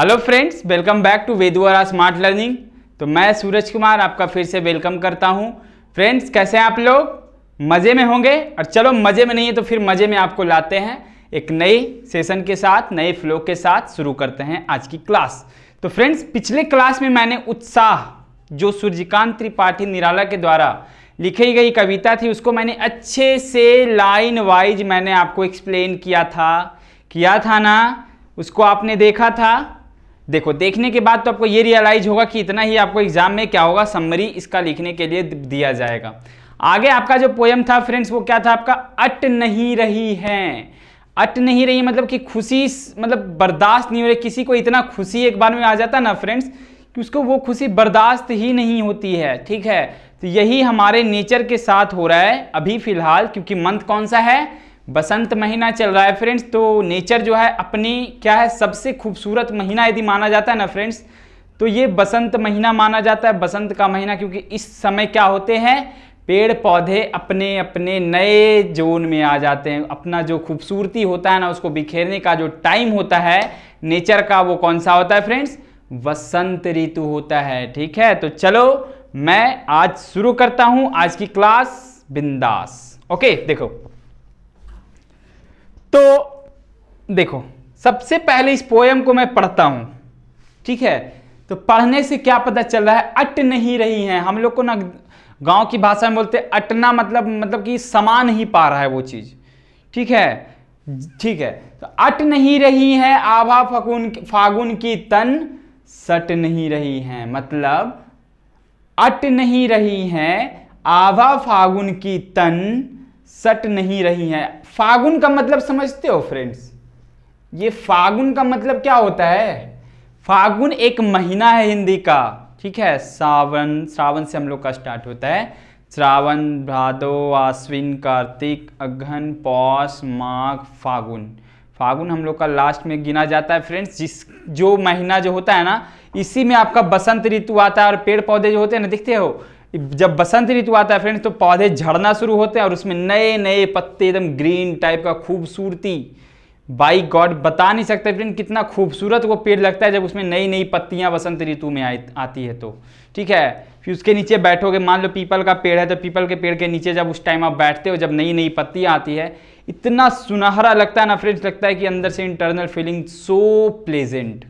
Hello friends welcome back to वेदुआरा smart learning तो मैं सूरज कुमार आपका फिर से वेलकम करता हूं फ्रेंड्स कैसे हैं आप लोग मज़े में होंगे और चलो मज़े में नहीं है तो फिर मज़े में आपको लाते हैं एक नए सेशन के साथ नए फ्लो के साथ शुरू करते हैं आज की क्लास तो फ्रेंड्स पिछले क्लास में मैंने उत्साह जो सूर्यकांत त्रिपाठी निराला के द्वारा लिखी गई कविता थी उसको मैंने अच्छे से लाइन वाइज मैंने आपको एक्सप्लेन किया था किया था ना उसको आपने देखा था देखो देखने के बाद तो आपको ये रियलाइज होगा कि इतना ही आपको एग्जाम में क्या होगा समरी इसका लिखने के लिए दिया जाएगा आगे आपका जो पोयम था फ्रेंड्स वो क्या था आपका अट नहीं रही है अट नहीं रही मतलब कि खुशी मतलब बर्दाश्त नहीं हो रही किसी को इतना खुशी एक बार में आ जाता ना फ्रेंड्स कि उसको वो खुशी बर्दाश्त ही नहीं होती है ठीक है तो यही हमारे नेचर के साथ हो रहा है अभी फिलहाल क्योंकि मंथ कौन सा है बसंत महीना चल रहा है फ्रेंड्स तो नेचर जो है अपनी क्या है सबसे खूबसूरत महीना यदि माना जाता है ना फ्रेंड्स तो ये बसंत महीना माना जाता है बसंत का महीना क्योंकि इस समय क्या होते हैं पेड़ पौधे अपने अपने नए जोन में आ जाते हैं अपना जो खूबसूरती होता है ना उसको बिखेरने का जो टाइम होता है नेचर का वो कौन सा होता है फ्रेंड्स वसंत ऋतु होता है ठीक है तो चलो मैं आज शुरू करता हूँ आज की क्लास बिंदास ओके देखो तो देखो सबसे पहले इस पोएम को मैं पढ़ता हूँ ठीक है तो पढ़ने से क्या पता चल रहा है अट नहीं रही हैं हम लोग को ना गांव की भाषा में बोलते अटना मतलब मतलब कि समा नहीं पा रहा है वो चीज़ ठीक है ठीक है तो अट नहीं रही है आभा फगुन फागुन की तन सट नहीं रही है मतलब अट नहीं रही है आभा फागुन की तन सट नहीं रही हैं फागुन का मतलब समझते हो फ्रेंड्स ये फागुन का मतलब क्या होता है फागुन एक महीना है हिंदी का ठीक है सावन श्रावण से हम लोग का स्टार्ट होता है श्रावण भादो आश्विन कार्तिक अघन पौष माघ फागुन फागुन हम लोग का लास्ट में गिना जाता है फ्रेंड्स जिस जो महीना जो होता है ना इसी में आपका बसंत ऋतु आता है और पेड़ पौधे जो होते हैं ना दिखते हो जब बसंत ऋतु आता है फ्रेंड्स तो पौधे झड़ना शुरू होते हैं और उसमें नए नए पत्ते एकदम ग्रीन टाइप का खूबसूरती बाई गॉड बता नहीं सकते फ्रेंड कितना खूबसूरत वो पेड़ लगता है जब उसमें नई नई पत्तियां बसंत ऋतु में आती है तो ठीक है फिर उसके नीचे बैठोगे मान लो पीपल का पेड़ है तो पीपल के पेड़ के नीचे जब उस टाइम आप बैठते हो जब नई नई पत्तियां आती है इतना सुनहरा लगता है ना फ्रेंड्स लगता है कि अंदर से इंटरनल फीलिंग सो प्लेजेंट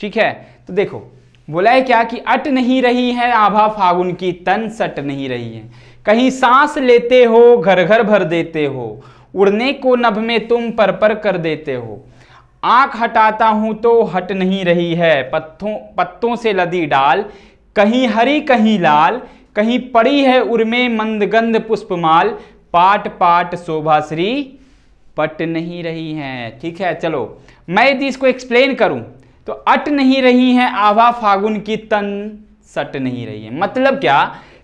ठीक है तो देखो बोला है क्या कि अट नहीं रही है आभा फागुन की तन सट नहीं रही है कहीं सांस लेते हो घर घर भर देते हो उड़ने को नभ में तुम पर पर कर देते हो आंख हटाता हूं तो हट नहीं रही है पत्थों पत्तों से लदी डाल कहीं हरी कहीं लाल कहीं पड़ी है उर्मे मंदगंध पुष्पमाल पाट पाट शोभा श्री पट नहीं रही है ठीक है चलो मैं यदि इसको एक्सप्लेन करूं तो अट नहीं रही है आभा फागुन की तन सट नहीं रही है मतलब क्या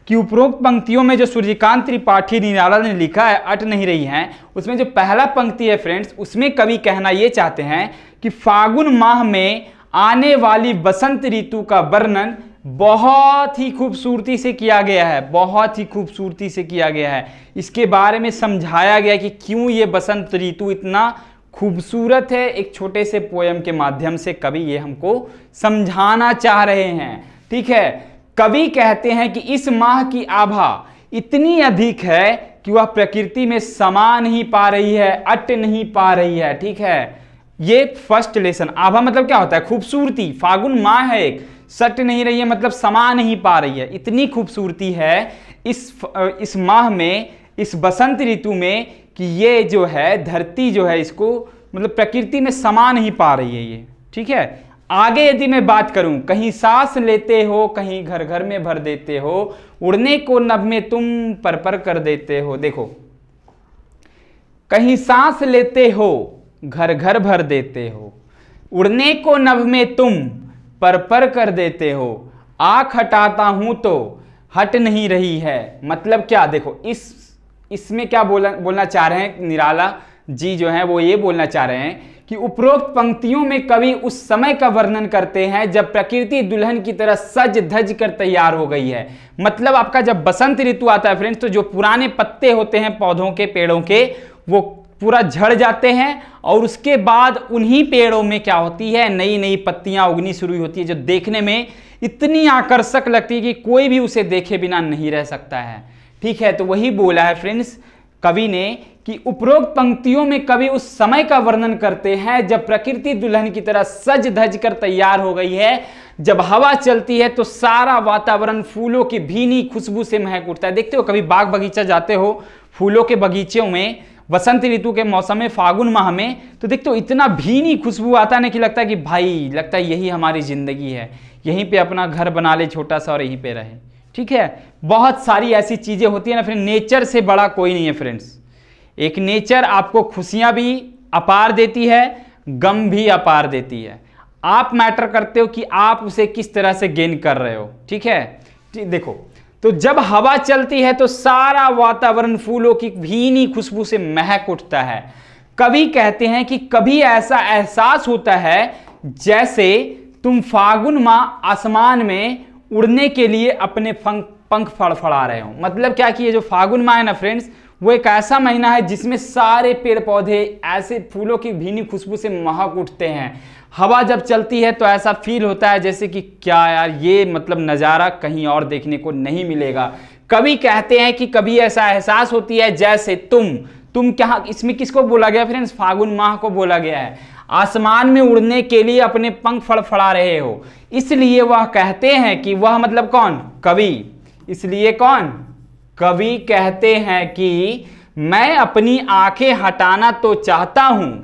कि उपरोक्त पंक्तियों में जो सूर्यकांत त्रिपाठी निराला ने लिखा है अट नहीं रही है उसमें जो पहला पंक्ति है फ्रेंड्स उसमें कवि कहना ये चाहते हैं कि फागुन माह में आने वाली बसंत ऋतु का वर्णन बहुत ही खूबसूरती से किया गया है बहुत ही खूबसूरती से किया गया है इसके बारे में समझाया गया कि क्यों ये बसंत ऋतु इतना खूबसूरत है एक छोटे से पोयम के माध्यम से कवि ये हमको समझाना चाह रहे हैं ठीक है कवि कहते हैं कि इस माह की आभा इतनी अधिक है कि वह प्रकृति में समा नहीं पा रही है अट नहीं पा रही है ठीक है ये फर्स्ट लेसन आभा मतलब क्या होता है खूबसूरती फागुन माह है एक सट नहीं रही है मतलब समा नहीं पा रही है इतनी खूबसूरती है इस इस माह में इस बसंत ऋतु में कि ये जो है धरती जो है इसको मतलब प्रकृति में समा नहीं पा रही है ये ठीक है आगे यदि मैं बात करूं कहीं सांस लेते हो कहीं घर घर में भर देते हो उड़ने को नभ में तुम पर पर कर देते हो देखो कहीं सांस लेते हो घर घर भर देते हो उड़ने को नभ में तुम पर पर कर देते हो आंख हटाता हूं तो हट नहीं रही है मतलब क्या देखो इस इसमें क्या बोला बोलना चाह रहे हैं निराला जी जो है वो ये बोलना चाह रहे हैं कि उपरोक्त पंक्तियों में कवि उस समय का वर्णन करते हैं जब प्रकृति दुल्हन की तरह सज धज कर तैयार हो गई है मतलब आपका जब बसंत ऋतु आता है फ्रेंड्स तो जो पुराने पत्ते होते हैं पौधों के पेड़ों के वो पूरा झड़ जाते हैं और उसके बाद उन्हीं पेड़ों में क्या होती है नई नई पत्तियां उगनी शुरू होती है जो देखने में इतनी आकर्षक लगती है कि कोई भी उसे देखे बिना नहीं रह सकता है ठीक है तो वही बोला है फ्रेंड्स कवि ने कि उपरोक्त पंक्तियों में कवि उस समय का वर्णन करते हैं जब प्रकृति दुल्हन की तरह सज धज कर तैयार हो गई है जब हवा चलती है तो सारा वातावरण फूलों की भीनी खुशबू से महक उठता है देखते हो कभी बाग बगीचा जाते हो फूलों के बगीचों में वसंत ऋतु के मौसम में फागुन माह में तो देखते हो इतना भीनी खुशबू आता नहीं कि लगता है कि भाई लगता है यही हमारी ज़िंदगी है यहीं पे अपना घर बना ले छोटा सा और यहीं पे रहे ठीक है बहुत सारी ऐसी चीज़ें होती है ना फ्रेंड नेचर से बड़ा कोई नहीं है फ्रेंड्स एक नेचर आपको खुशियाँ भी अपार देती है गम भी अपार देती है आप मैटर करते हो कि आप उसे किस तरह से गेन कर रहे हो ठीक है ठीक देखो तो जब हवा चलती है तो सारा वातावरण फूलों की भीनी खुशबू से महक उठता है कभी कहते हैं कि कभी ऐसा एहसास होता है जैसे तुम फागुन माह आसमान में उड़ने के लिए अपने पंख पंख फड़फड़ा रहे हो मतलब क्या कि ये जो फागुन माह है ना फ्रेंड्स वो एक ऐसा महीना है जिसमें सारे पेड़ पौधे ऐसे फूलों की भीनी खुशबू से महक उठते हैं हवा जब चलती है तो ऐसा फील होता है जैसे कि क्या यार ये मतलब नज़ारा कहीं और देखने को नहीं मिलेगा कभी कहते हैं कि कभी ऐसा एहसास होती है जैसे तुम तुम क्या इसमें किसको बोला गया फ्रेंड्स फागुन माह को बोला गया है आसमान में उड़ने के लिए अपने पंख फड़फड़ा रहे हो इसलिए वह कहते हैं कि वह मतलब कौन कवि इसलिए कौन कवि कहते हैं कि मैं अपनी आंखें हटाना तो चाहता हूँ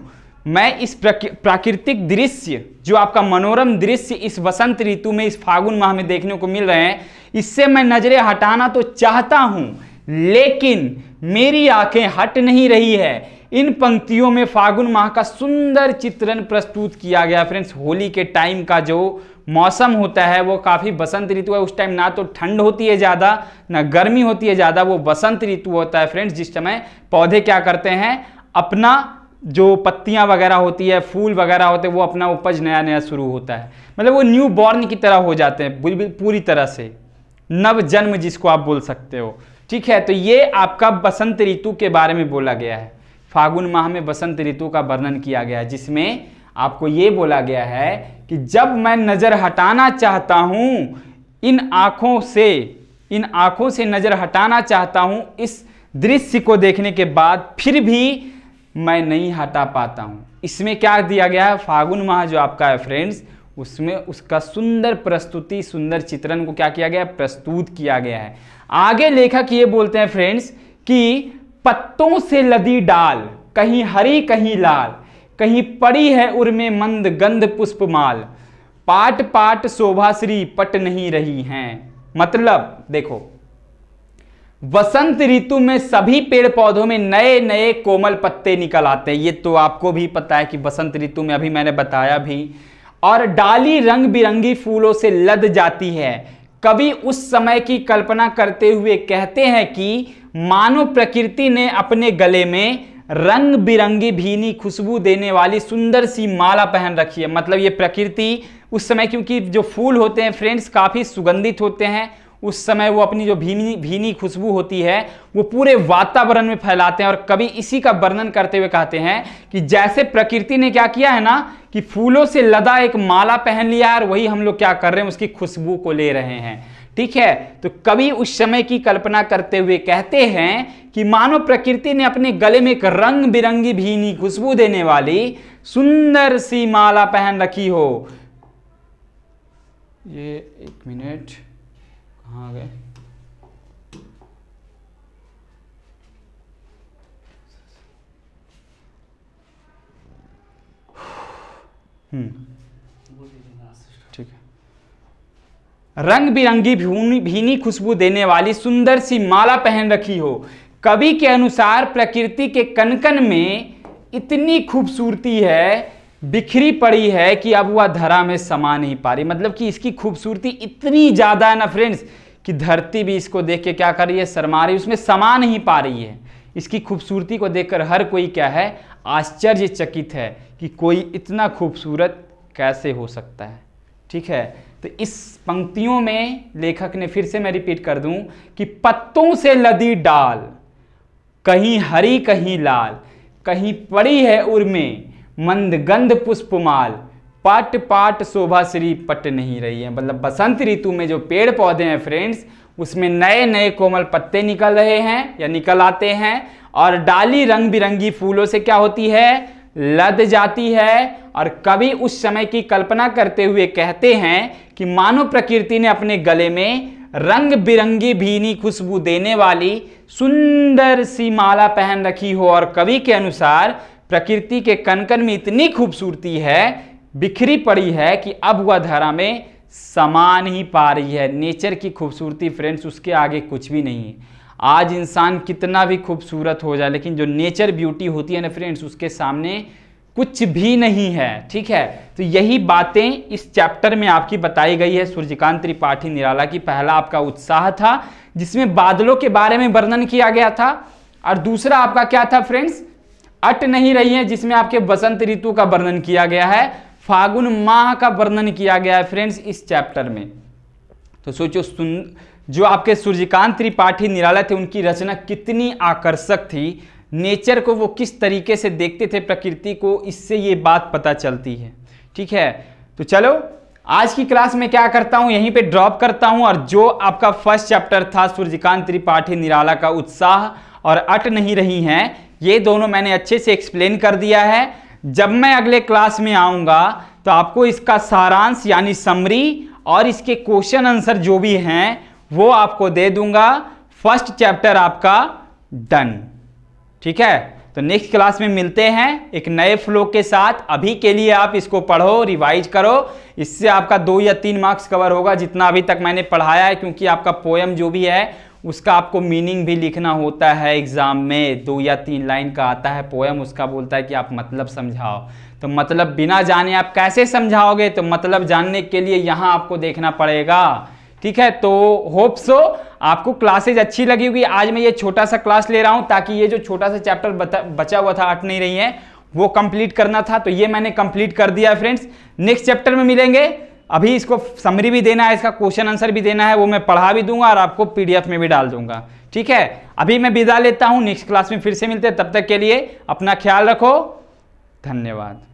मैं इस प्राकृतिक दृश्य जो आपका मनोरम दृश्य इस वसंत ऋतु में इस फागुन माह में देखने को मिल रहे हैं इससे मैं नज़रें हटाना तो चाहता हूँ लेकिन मेरी आंखें हट नहीं रही है इन पंक्तियों में फागुन माह का सुंदर चित्रण प्रस्तुत किया गया फ्रेंड्स होली के टाइम का जो मौसम होता है वो काफ़ी बसंत ऋतु है उस टाइम ना तो ठंड होती है ज़्यादा ना गर्मी होती है ज़्यादा वो बसंत ऋतु होता है फ्रेंड्स जिस समय पौधे क्या करते हैं अपना जो पत्तियां वगैरह होती है फूल वगैरह होते हैं वो अपना उपज नया नया शुरू होता है मतलब वो न्यू बॉर्न की तरह हो जाते हैं पूरी तरह से नव जन्म जिसको आप बोल सकते हो ठीक है तो ये आपका बसंत ऋतु के बारे में बोला गया है फागुन माह में बसंत ऋतु का वर्णन किया गया जिसमें आपको ये बोला गया है कि जब मैं नज़र हटाना चाहता हूँ इन आँखों से इन आँखों से नज़र हटाना चाहता हूँ इस दृश्य को देखने के बाद फिर भी मैं नहीं हटा पाता हूँ इसमें क्या दिया गया है फागुन माह जो आपका है फ्रेंड्स उसमें उसका सुंदर प्रस्तुति सुंदर चित्रण को क्या किया गया प्रस्तुत किया गया है आगे लेखक ये बोलते हैं फ्रेंड्स कि पत्तों से लदी डाल कहीं हरी कहीं लाल कहीं पड़ी है उर्मे मंद गंध पुष्पमाल पाट पाट शोभा पट नहीं रही हैं मतलब देखो वसंत ऋतु में सभी पेड़ पौधों में नए नए कोमल पत्ते निकल आते हैं ये तो आपको भी पता है कि वसंत ऋतु में अभी मैंने बताया भी और डाली रंग बिरंगी फूलों से लद जाती है कवि उस समय की कल्पना करते हुए कहते हैं कि मानव प्रकृति ने अपने गले में रंग बिरंगी भीनी खुशबू देने वाली सुंदर सी माला पहन रखी है मतलब ये प्रकृति उस समय क्योंकि जो फूल होते हैं फ्रेंड्स काफ़ी सुगंधित होते हैं उस समय वो अपनी जो भीनी भीनी खुशबू होती है वो पूरे वातावरण में फैलाते हैं और कभी इसी का वर्णन करते हुए कहते हैं कि जैसे प्रकृति ने क्या किया है ना कि फूलों से लदा एक माला पहन लिया और वही हम लोग क्या कर रहे हैं उसकी खुशबू को ले रहे हैं ठीक है तो कभी उस समय की कल्पना करते हुए कहते हैं कि मानव प्रकृति ने अपने गले में एक रंग बिरंगी भीनी खुशबू देने वाली सुंदर सी माला पहन रखी हो ये एक मिनट कहाँ आ गए हम्म। ठीक है रंग बिरंगी भीनी खुशबू देने वाली सुंदर सी माला पहन रखी हो कवि के अनुसार प्रकृति के कनकन में इतनी खूबसूरती है बिखरी पड़ी है कि अब वह धरा में समा नहीं पा रही मतलब कि इसकी खूबसूरती इतनी ज़्यादा है ना फ्रेंड्स कि धरती भी इसको देख के क्या कर रही है शर्मा रही उसमें समा नहीं पा रही है इसकी खूबसूरती को देखकर हर कोई क्या है आश्चर्यचकित है कि कोई इतना खूबसूरत कैसे हो सकता है ठीक है तो इस पंक्तियों में लेखक ने फिर से मैं रिपीट कर दूं कि पत्तों से लदी डाल कहीं हरी कहीं लाल कहीं पड़ी है उर्में मंदगंध पुष्पमाल पाट पाट शोभा श्री पट नहीं रही है मतलब बसंत ऋतु में जो पेड़ पौधे हैं फ्रेंड्स उसमें नए नए कोमल पत्ते निकल रहे हैं या निकल आते हैं और डाली रंग बिरंगी फूलों से क्या होती है लद जाती है और कवि उस समय की कल्पना करते हुए कहते हैं कि मानव प्रकृति ने अपने गले में रंग बिरंगी भीनी खुशबू देने वाली सुंदर सी माला पहन रखी हो और कवि के अनुसार प्रकृति के कनकन में इतनी खूबसूरती है बिखरी पड़ी है कि अब वह धारा में समान ही पा रही है नेचर की खूबसूरती फ्रेंड्स उसके आगे कुछ भी नहीं है आज इंसान कितना भी खूबसूरत हो जाए लेकिन जो नेचर ब्यूटी होती है ना फ्रेंड्स उसके सामने कुछ भी नहीं है ठीक है तो यही बातें इस चैप्टर में आपकी बताई गई है सूर्यकांत त्रिपाठी निराला की पहला आपका उत्साह था जिसमें बादलों के बारे में वर्णन किया गया था और दूसरा आपका क्या था फ्रेंड्स अट नहीं रही है जिसमें आपके बसंत ऋतु का वर्णन किया गया है फागुन माह का वर्णन किया गया है फ्रेंड्स इस चैप्टर में तो सोचो सुन जो आपके सूर्यकांत त्रिपाठी निराला थे उनकी रचना कितनी आकर्षक थी नेचर को वो किस तरीके से देखते थे प्रकृति को इससे ये बात पता चलती है ठीक है तो चलो आज की क्लास में क्या करता हूँ यहीं पे ड्रॉप करता हूँ और जो आपका फर्स्ट चैप्टर था सूर्यकांत त्रिपाठी निराला का उत्साह और अट नहीं रही हैं ये दोनों मैंने अच्छे से एक्सप्लेन कर दिया है जब मैं अगले क्लास में आऊँगा तो आपको इसका सारांश यानी समरी और इसके क्वेश्चन आंसर जो भी हैं वो आपको दे दूंगा फर्स्ट चैप्टर आपका डन ठीक है तो नेक्स्ट क्लास में मिलते हैं एक नए फ्लो के साथ अभी के लिए आप इसको पढ़ो रिवाइज करो इससे आपका दो या तीन मार्क्स कवर होगा जितना अभी तक मैंने पढ़ाया है क्योंकि आपका पोएम जो भी है उसका आपको मीनिंग भी लिखना होता है एग्ज़ाम में दो या तीन लाइन का आता है पोएम उसका बोलता है कि आप मतलब समझाओ तो मतलब बिना जाने आप कैसे समझाओगे तो मतलब जानने के लिए यहाँ आपको देखना पड़ेगा ठीक है तो होप सो आपको क्लासेज अच्छी लगी होगी आज मैं ये छोटा सा क्लास ले रहा हूँ ताकि ये जो छोटा सा चैप्टर बचा हुआ था अट नहीं रही है वो कंप्लीट करना था तो ये मैंने कंप्लीट कर दिया है फ्रेंड्स नेक्स्ट चैप्टर में मिलेंगे अभी इसको समरी भी देना है इसका क्वेश्चन आंसर भी देना है वो मैं पढ़ा भी दूंगा और आपको पीडीएफ में भी डाल दूंगा ठीक है अभी मैं विदा लेता हूँ नेक्स्ट क्लास में फिर से मिलते हैं तब तक के लिए अपना ख्याल रखो धन्यवाद